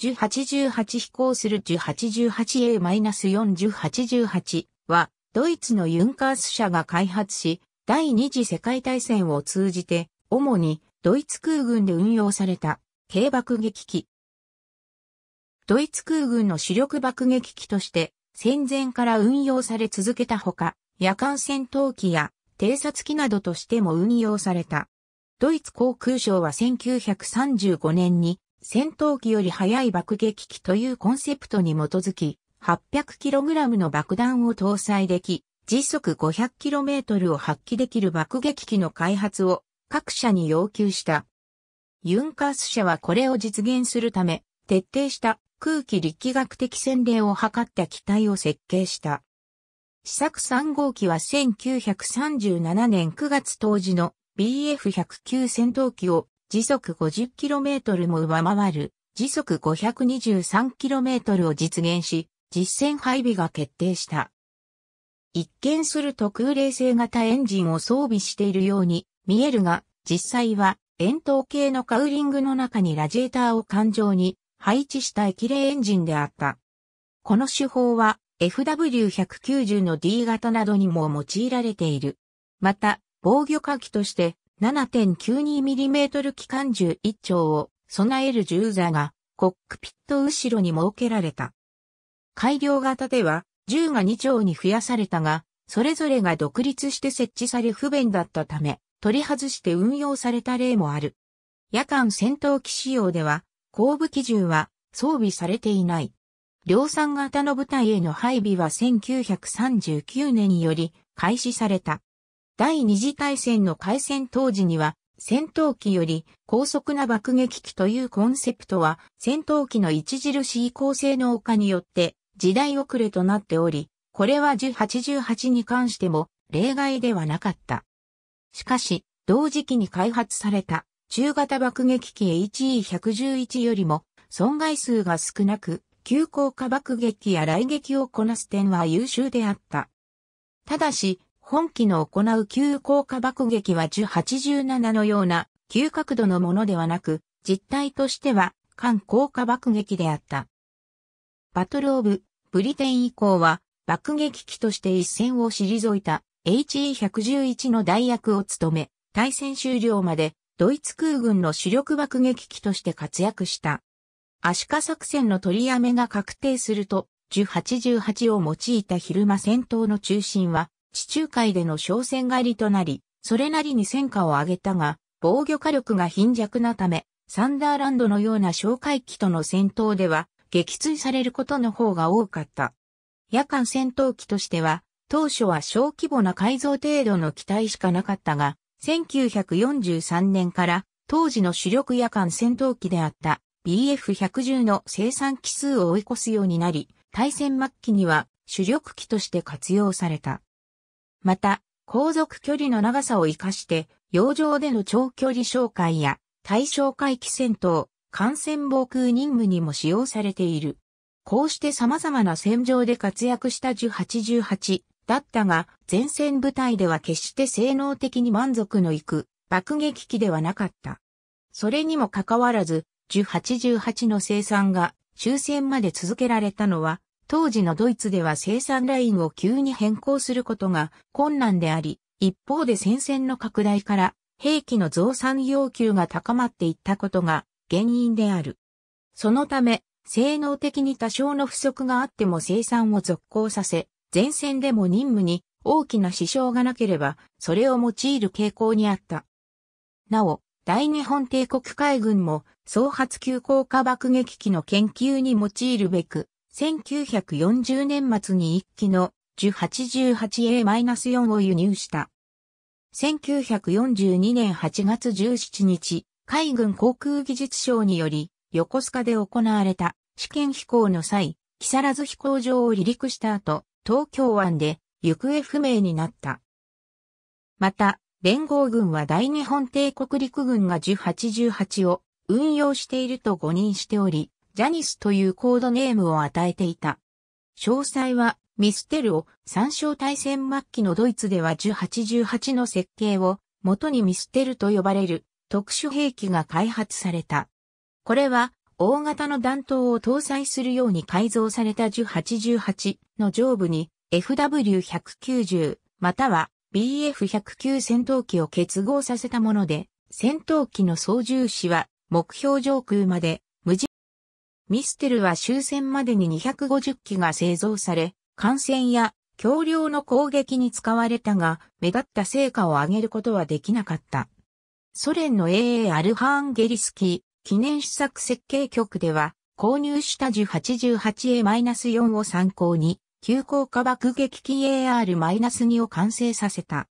1 8 8飛行する1 8 8 a 4 8 8は、ドイツのユンカース社が開発し、第二次世界大戦を通じて、主にドイツ空軍で運用された軽爆撃機。ドイツ空軍の主力爆撃機として戦前から運用され続けたほか、夜間戦闘機や偵察機などとしても運用された。ドイツ航空省は1935年に戦闘機より速い爆撃機というコンセプトに基づき、800kg の爆弾を搭載でき、時速 500km を発揮できる爆撃機の開発を各社に要求した。ユンカース社はこれを実現するため、徹底した空気力学的洗礼を図った機体を設計した。試作3号機は1937年9月当時の BF109 戦闘機を時速 50km も上回る時速 523km を実現し、実戦配備が決定した。一見すると空冷製型エンジンを装備しているように見えるが、実際は円筒形のカウリングの中にラジエーターを環状に配置した液冷エンジンであった。この手法は FW190 の D 型などにも用いられている。また、防御火器として 7.92mm 機関銃1丁を備える銃座がコックピット後ろに設けられた。改良型では銃が2丁に増やされたが、それぞれが独立して設置され不便だったため、取り外して運用された例もある。夜間戦闘機仕様では、後部機銃は装備されていない。量産型の部隊への配備は1939年により開始された。第二次大戦の開戦当時には、戦闘機より高速な爆撃機というコンセプトは、戦闘機の著しい高性能化によって時代遅れとなっており、これは1 8 8に関しても例外ではなかった。しかし、同時期に開発された中型爆撃機 HE111 よりも損害数が少なく、急降下爆撃や雷撃をこなす点は優秀であった。ただし、本機の行う急降下爆撃は1087のような急角度のものではなく、実態としては艦降下爆撃であった。バトルオブブリテン以降は爆撃機として一線を退いた HE111 の代役を務め、対戦終了までドイツ空軍の主力爆撃機として活躍した。アシカ作戦の取りやめが確定すると、1088を用いた昼間戦闘の中心は、地中海での商船狩りとなり、それなりに戦果を上げたが、防御火力が貧弱なため、サンダーランドのような哨戒機との戦闘では、撃墜されることの方が多かった。夜間戦闘機としては、当初は小規模な改造程度の機体しかなかったが、1943年から当時の主力夜間戦闘機であった BF110 の生産機数を追い越すようになり、対戦末期には主力機として活用された。また、航続距離の長さを活かして、洋上での長距離哨戒や対象回帰戦闘、艦船防空任務にも使用されている。こうして様々な戦場で活躍した1818だったが、前線部隊では決して性能的に満足のいく爆撃機ではなかった。それにもかかわらず、1818の生産が終戦まで続けられたのは、当時のドイツでは生産ラインを急に変更することが困難であり、一方で戦線の拡大から兵器の増産要求が高まっていったことが原因である。そのため、性能的に多少の不足があっても生産を続行させ、前線でも任務に大きな支障がなければ、それを用いる傾向にあった。なお、大日本帝国海軍も、総発急降下爆撃機の研究に用いるべく、1940年末に1機の 1088A-4 を輸入した。1942年8月17日、海軍航空技術省により、横須賀で行われた試験飛行の際、木更津飛行場を離陸した後、東京湾で行方不明になった。また、連合軍は大日本帝国陸軍が1 8 8を運用していると誤認しており、ジャニスというコードネームを与えていた。詳細は、ミステルを参照対戦末期のドイツでは1088の設計を元にミステルと呼ばれる特殊兵器が開発された。これは大型の弾頭を搭載するように改造された1088の上部に FW190 または BF109 戦闘機を結合させたもので、戦闘機の操縦士は目標上空までミステルは終戦までに250機が製造され、艦船や橋梁の攻撃に使われたが、目立った成果を上げることはできなかった。ソ連の AA アルハーンゲリスキー記念試作設計局では、購入した 1088A-4 を参考に、急降下爆撃機 AR-2 を完成させた。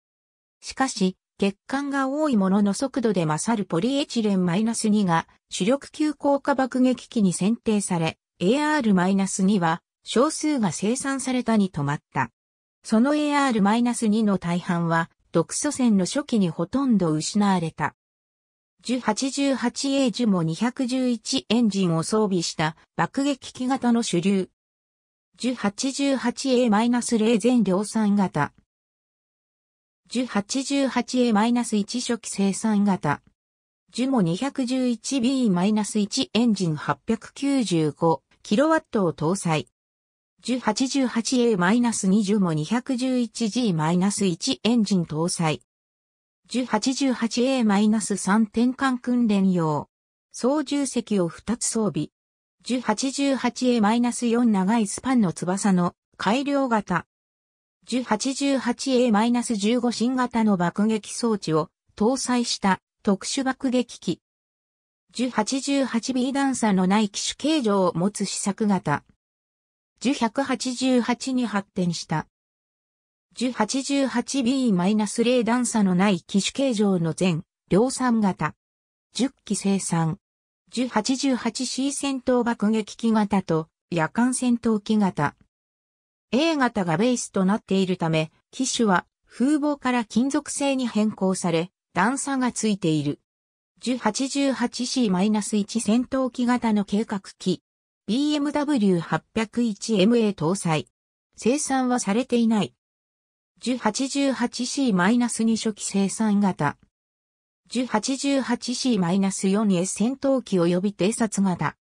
しかし、欠陥が多いものの速度で勝るポリエチレン -2 が主力急降下爆撃機に選定され、AR-2 は少数が生産されたに止まった。その AR-2 の大半は独ソ戦の初期にほとんど失われた。1 8 8 a ジも211エンジンを装備した爆撃機型の主流。1 8 8 a 0全量産型。1088A-1 初期生産型。ジュモ 211B-1 エンジン 895kW を搭載。1088A-2 ジュモ 211G-1 エンジン搭載。1088A-3 転換訓練用。操縦席を2つ装備。1088A-4 長いスパンの翼の改良型。1088A-15 新型の爆撃装置を搭載した特殊爆撃機。1088B 段差のない機種形状を持つ試作型。10188に発展した。1088B-0 段差のない機種形状の全量産型。10機生産。1088C 戦闘爆撃機型と夜間戦闘機型。A 型がベースとなっているため、機種は風防から金属製に変更され、段差がついている。1088C-1 戦闘機型の計画機。BMW801MA 搭載。生産はされていない。1088C-2 初期生産型。1088C-4S 戦闘機及び偵察型。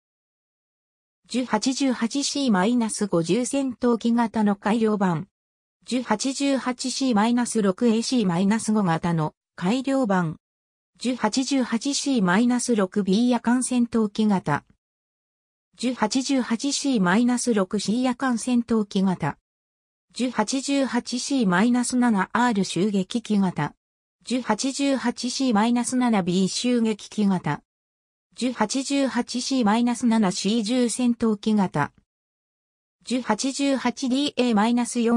1 8 8 c 5 0戦闘機型の改良版。1 8 8 c 6 a c 5型の改良版。1 8 8 c 6 b 夜間戦闘機型。1 8 8 c 6 c 夜間戦闘機型。1 8 8 c 7 r 襲撃機型。1 8 8 c 7 b 襲撃機型。1 8 8 c 7 c 1 0戦闘機型。1 8 8 d a 4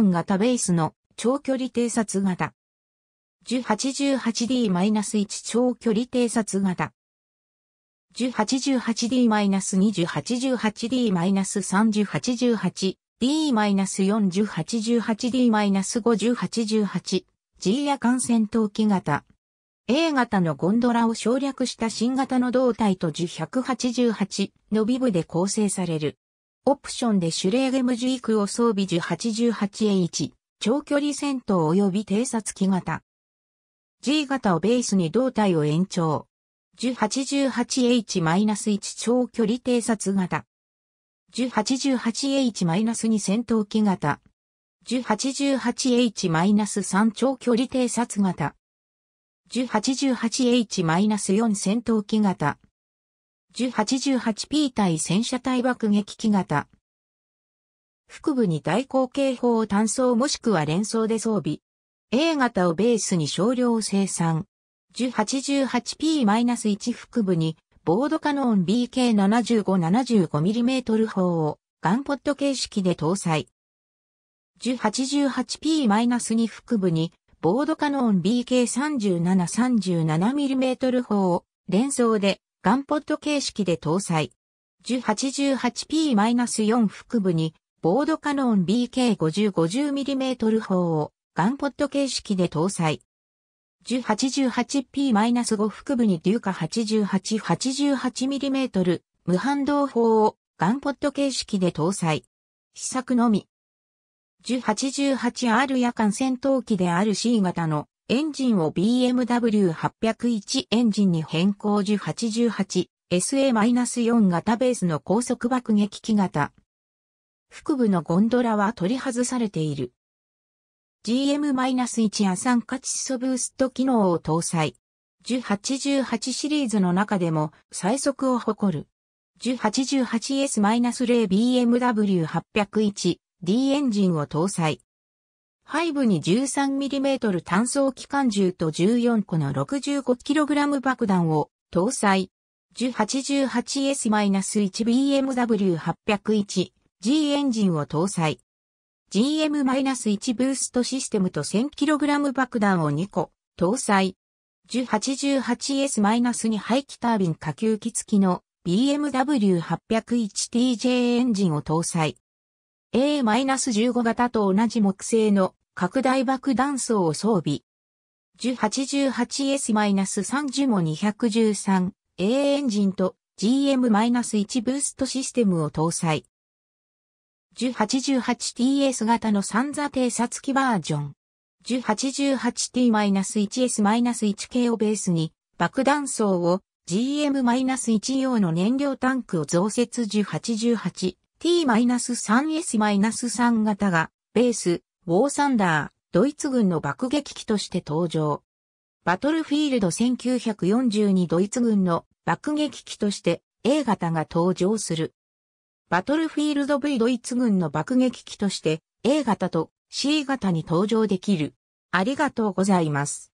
型ベースの長距離偵察型。1 8 8 d 1長距離偵察型。1 8 8 d 2 0 8 8 d 3 0 8 8 d 4 0 8 8 d 5 0 8 8 g 夜間戦闘機型。A 型のゴンドラを省略した新型の胴体と樹188のビブで構成される。オプションでシュレーゲムジークを装備樹 88H、長距離戦闘及び偵察機型。G 型をベースに胴体を延長。樹 88H-1 長距離偵察型。樹 88H-2 戦闘機型。樹 88H-3 長距離偵察型。1088H-4 戦闘機型。1088P 対戦車対爆撃機型。腹部に大口径砲を単装もしくは連装で装備。A 型をベースに少量生産。1088P-1 腹部に、ボードカノン BK7575mm 砲を、ガンポット形式で搭載。1088P-2 腹部に、ボードカノン BK3737mm 砲を連装でガンポッド形式で搭載。1088P-4 腹部にボードカノン BK5050mm 砲をガンポッド形式で搭載。1088P-5 腹部にデューカ 8888mm 無反動砲をガンポッド形式で搭載。試作のみ。1088R 夜間戦闘機である C 型のエンジンを BMW801 エンジンに変更 1088SA-4 型ベースの高速爆撃機型。腹部のゴンドラは取り外されている。GM-1 や酸化窒素ブースト機能を搭載。1088シリーズの中でも最速を誇る。1088S-0BMW801 D エンジンを搭載。背部に 13mm 単装機関銃と14個の 65kg 爆弾を搭載。1088S-1BMW801G エンジンを搭載。GM-1 ブーストシステムと 1000kg 爆弾を2個搭載。1088S-2 排気タービン下級機付きの BMW801TJ エンジンを搭載。A-15 型と同じ木製の拡大爆弾層を装備。1 8 8 s 3 0も 213A エンジンと GM-1 ブーストシステムを搭載。1 8 8 t s 型の三座偵察機バージョン。1 8 8 t 1 s 1系をベースに爆弾層を GM-1 用の燃料タンクを増設1 8 8 T-3S-3 型が、ベース、ウォーサンダー、ドイツ軍の爆撃機として登場。バトルフィールド1942ドイツ軍の爆撃機として A 型が登場する。バトルフィールド V ドイツ軍の爆撃機として A 型と C 型に登場できる。ありがとうございます。